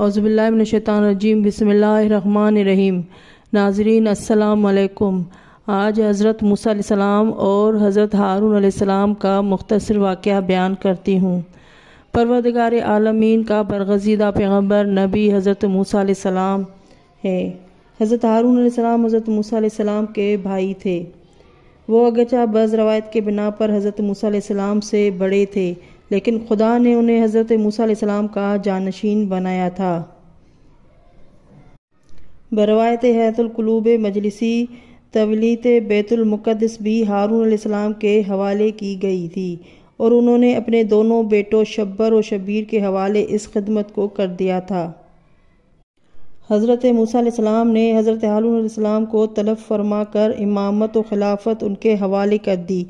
औज़बिल्लाशैतानरजीम बसमीम नाजरीन असलकुम आज हज़रत मूसम और हज़रत हारून आसमाम का मुख्तर वाक़ बयान करती हूँ परवदगार आलमीन का बरगजीदा पैगम्बर नबी हज़रत मूसम है हज़रत हारून आसमाम हज़रत मूसम के भाई थे वो अगचा बज़ रवायत के बिना पर हज़रत मूसम से बड़े थे लेकिन खुदा ने उन्हें हज़रत मूसम का जानशीन बनाया था बरवायत हैतुलकलूब मजलिसी तवलीत बैतुलमक़दस भी हारून के हवाले की गई थी और उन्होंने अपने दोनों बेटों शब्बर और शबीर के हवाले इस खदमत को कर दिया था हज़रत मूसम ने हज़रत हारून को तलब फरमा कर इमामत व खिलाफत उनके हवाले कर दी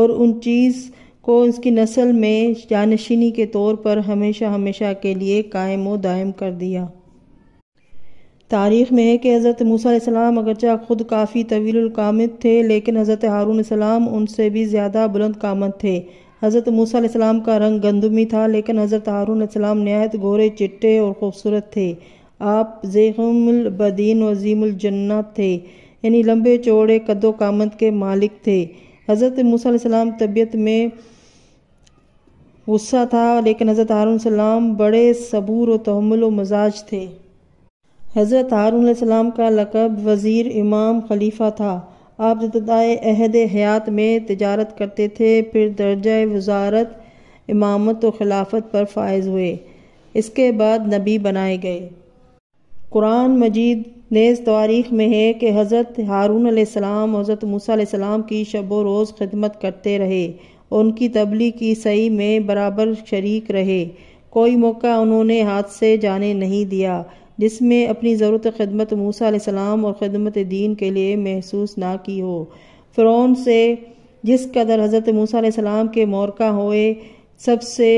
और उन चीज़ को उसकी नस्ल में जानशीनी के तौर पर हमेशा हमेशा के लिए कायम व दायम कर दिया तारीख़ में है कि हज़रत मूसम अगरचा ख़ुद काफ़ी तवील कामत थे लेकिन हज़रत हारून सलाम उनसे भी ज़्यादा बुलंद कामत थे हज़रत मूसम का रंग गंदमी था लेकिन हज़रत हारून सलाम नहायत गोरे चिट्टे और ख़ूबसूरत थे आप ज़ेमबदीन वजीमजन्नत थे यानी लंबे चौड़े कदो कामत के मालिक थे हज़रत मूसम तबीयत में गुस्सा था लेकिन हज़रत हारून सलाम बड़े सबूर व व मजाज थे हज़रत हारून सलाम का लकब वज़ीर इमाम खलीफा था आप जदाए अहद हयात में तजारत करते थे फिर दर्ज वजारत इमामत व खिलाफत पर फायज़ हुए इसके बाद नबी बनाए गए कुरान मजीद नेज़ तारीख में है कि हज़रत हारून आसमाम हज़रत मूसा सलाम की शब रोज़ खिदमत करते रहे उनकी तबली की सही में बराबर शरीक रहे कोई मौका उन्होंने हाथ से जाने नहीं दिया जिसमें अपनी ज़रूरत खिदमत मूसा सलाम और खिदमत दीन के लिए महसूस ना की हो फ़रौन से जिस कदर हज़रत मूसा सलाम के मौका होए सबसे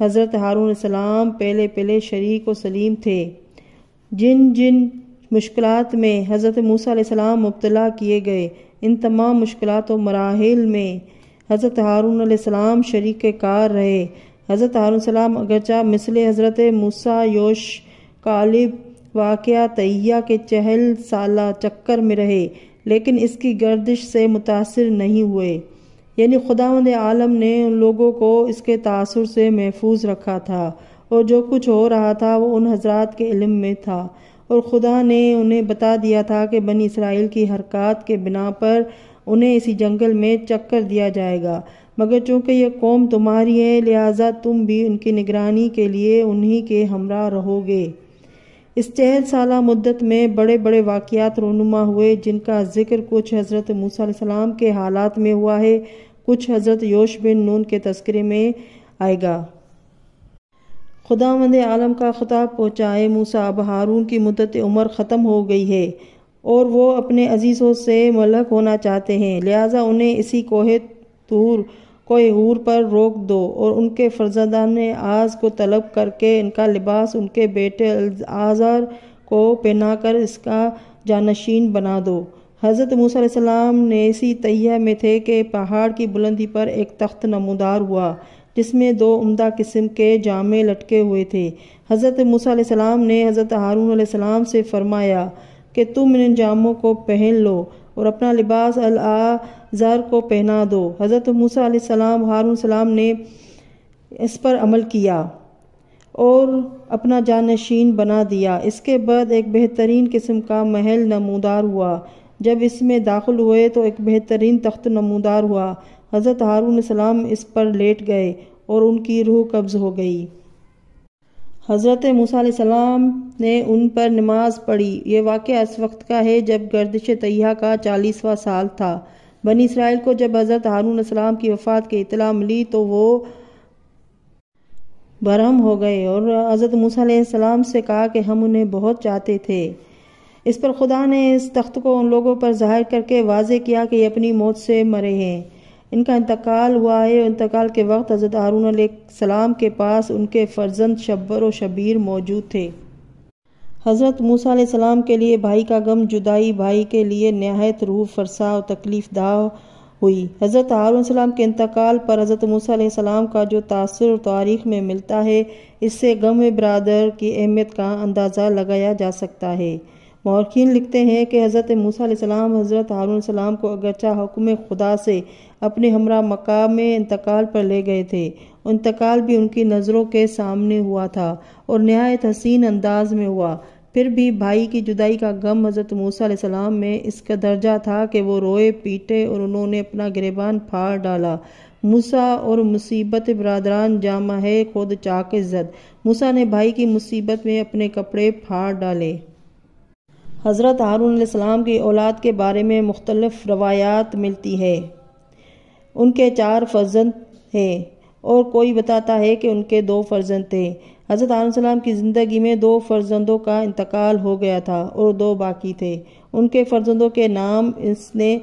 हज़रत हारून सलाम पहले पहले शरीक व सलीम थे जिन जिन मुश्किल में हज़रत मूसा मुबतला किए गए इन तमाम मुश्किल व मराहल में हज़रत हारून शरीक कार रहे हज़रत हारून सलाम अगरचा मिसल हज़रत मूसा योश कालिब वाक़ तैया के चहल साल चक्कर में रहे लेकिन इसकी गर्दिश से मुतासर नहीं हुए यानी खुदावंद आलम ने उन लोगों को इसके तासर से महफूज रखा था और जो कुछ हो रहा था वो उन हजरात के इल्म में था और ख़ुदा ने उन्हें बता दिया था कि बन इसराइल की हरकत के बिना पर उन्हें इसी जंगल में चक्कर दिया जाएगा मगर चूँकि यह कौम तुम्हारी है लिहाजा तुम भी उनकी निगरानी के लिए उन्हीं के हमरा रहोगे इस चहल साल मुद्दत में बड़े बड़े वाक़ात रोनुमा हुए जिनका जिक्र कुछ हज़रत मूसम के हालात में हुआ है कुछ हज़रत योश बिन नून के तस्करे में आएगा खुदा मंद आलम का ख़ताब पहुँचाए मूसा अब हारून की मदत उम्र ख़त्म हो गई है और वो अपने अजीज़ों से मलक होना चाहते हैं लिहाजा उन्हें इसी कोहे तूर कोहे हूर पर रोक दो और उनके ने आज को तलब करके इनका लिबास उनके बेटे आज़ार को पहना कर इसका जानशीन बना दो हज़रत मूसम ने इसी तैया में थे कि पहाड़ की बुलंदी पर एक तख्त नमदार हुआ जिसमें दो उम्दा किस्म के जामे लटके हुए थे हज़रत मूसा सलाम ने हज़रत हारून सलाम से फरमाया कि तुम इन जामों को पहन लो और अपना लिबास अल आज़ार को पहना दो हज़रत मूसा सलाम हारून सलाम ने इस पर अमल किया और अपना जानशीन बना दिया इसके बाद एक बेहतरीन किस्म का महल नमूदार हुआ जब इसमें दाखिल हुए तो एक बेहतरीन तख्त नमूदार हुआ हज़रत हारून सलाम इस पर लेट गए और उनकी रूह कब्ज़ हो गई हज़रत सलाम ने उन पर नमाज पढ़ी ये वाक़ इस वक्त का है जब गर्दिश तैया का चालीसवा साल था बनी इसराइल को जब हज़रत हारून सलाम की वफ़ात की इतला मिली तो वो बरहम हो गए और हज़रत मूसम से कहा कि हम उन्हें बहुत चाहते थे इस पर खुदा ने इस तख्त को उन लोगों पर जाहिर करके वाजे किया कि ये अपनी मौत से मरे हैं इनका इंतकाल हुआ है और इंतकाल के वक्त हज़रत हारून सलाम के पास उनके फर्जंद शब्बर व शबीर मौजूद थे हज़रत मूसा सलाम के लिए भाई का गम जुदाई भाई के लिए नहायत रूह फरसा और तकलीफ़ दाह हुई हज़रत हारून सलाम के इंतकाल पर हज़रत मूसा सलाम का जो तासर और तारीख़ में मिलता है इससे गम बरदर की अहमियत का अंदाज़ा लगाया जा सकता है मौरखीन लिखते हैं कि हज़रत मूसा हज़रत हारून सलाम को अगरचा हुक्म खुदा से अपने हमरा मकाम में इंतकाल पर ले गए थे इंतकाल भी उनकी नज़रों के सामने हुआ था और नहायत हसीन अंदाज में हुआ फिर भी भाई की जुदाई का गम हज़रत मूसा सलाम में इसका दर्जा था कि वो रोए पीटे और उन्होंने अपना गिरबान फाड़ डाला मूसा और मुसीबत बरदरान जामा है खुद चाक इज़्ज़त मूसा ने भाई की मुसीबत में अपने कपड़े फाड़ डाले हज़रत हारून की औलाद के बारे में मुख्तलफ़ रवायात मिलती है उनके चार फर्जंद हैं और कोई बताता है कि उनके दो फर्जंद थे हज़रत आलम की ज़िंदगी में दो फर्जंदों का इंतकाल हो गया था और दो बाकी थे उनके फर्जंदों के नाम इसने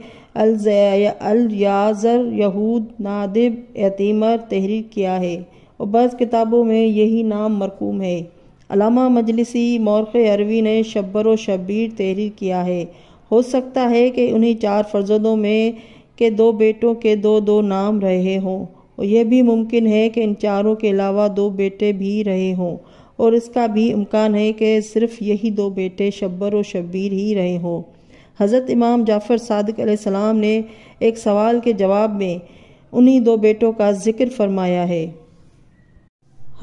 अलयाज़र यहूद नादिब यतीमर तहरीर किया है और बस किताबों में यही नाम मरकूम है अलामा मजलिसी मौरख अरवी ने शब्बर व शब्बीर तहरीर किया है हो सकता है कि उन्हीं चार फर्जदों में के दो बेटों के दो दो नाम रहे हों और यह भी मुमकिन है कि इन चारों के अलावा दो बेटे भी रहे हों और इसका भी इम्कान है कि सिर्फ यही दो बेटे शब्बर व शब्बीर ही रहे हों हज़रत इमाम जाफ़र सदक सलाम ने एक सवाल के जवाब में उन्हीं दो बेटों का जिक्र फरमाया है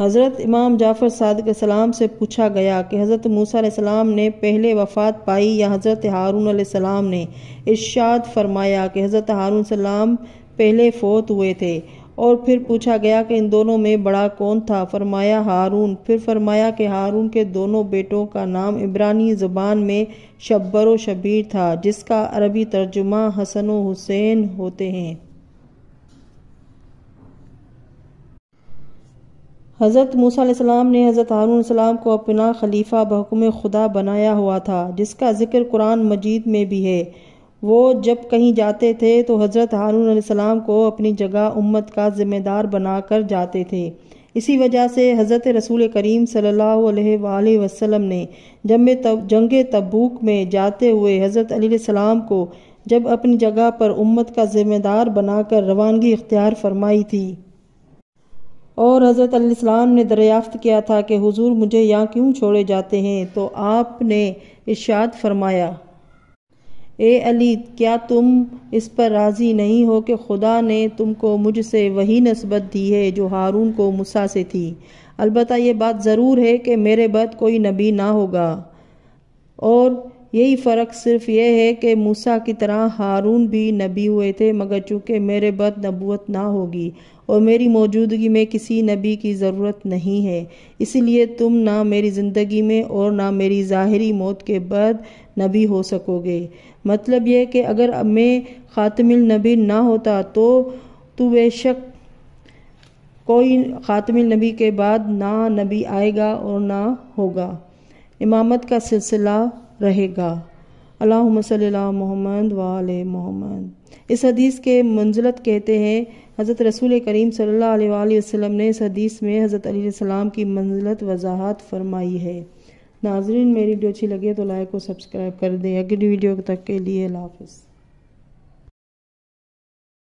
हज़रत इमाम जाफ़र सादक सलाम से पूछा गया कि हज़रत मूसा सलाम ने पहले वफ़ात पाई या हज़रत हारून सलाम ने इर्शाद फरमाया कि हज़रत हारून सलाम पहले फ़ोत हुए थे और फिर पूछा गया कि इन दोनों में बड़ा कौन था फरमाया हारून फिर फरमाया कि हारून के दोनों बेटों का नाम इब्रानी ज़ुबान में शब्बर व शबीर था जिसका अरबी तर्जुमा हसन व हुसैन होते हैं हज़रत मूसम ने हज़रत हारून सलाम को अपना खलीफा बहकुम खुदा बनाया हुआ था जिसका ज़िक्र कुरान मजीद में भी है वो जब कहीं जाते थे तो हज़रत हारून सलाम को अपनी जगह उम्मत का ज़िम्मेदार बनाकर जाते थे इसी वजह से हज़रत रसूल करीम सल्ला वसलम ने जब तब जंग तबूक में जाते हुए हज़रत सलाम को जब अपनी जगह पर उम्मत का ज़िम्मेदार बनाकर रवानगी इख्तियार फरमाई थी और हज़रत अलैहिस्सलाम ने दरियाफ़्त किया था कि हुजूर मुझे यहाँ क्यों छोड़े जाते हैं तो आपने इशाद फरमाया ए अली क्या तुम इस पर राज़ी नहीं हो कि खुदा ने तुमको मुझसे वही नस्बत दी है जो हारून को मुसा से थी अलबत् ये बात ज़रूर है कि मेरे बाद कोई नबी ना होगा और यही फ़र्क सिर्फ यह है कि मूसा की तरह हारून भी नबी हुए थे मगर चूँकि मेरे बद नबूत ना होगी और मेरी मौजूदगी में किसी नबी की ज़रूरत नहीं है इसलिए तुम ना मेरी ज़िंदगी में और ना मेरी ज़ाहरी मौत के बाद नबी हो सकोगे मतलब यह कि अगर मैं ख़ातमिल नबी ना होता तो तू बेशक कोई ख़ातमिल नबी के बाद ना नबी आएगा और ना होगा इमामत का सिलसिला रहेगा अल्लाह मोहम्मद वाल मोहम्मद इस हदीस के मंजलत कहते हैं हज़रत रसूल करीम सल्ला वसम ने इस हदीस में हज़रत अलीसम की मंजलत वजाहत फरमाई है नाजरन मेरी वीडियो अच्छी लगे तो लाइक और सब्सक्राइब कर दें अगली वीडियो तक के लिए हाफिज़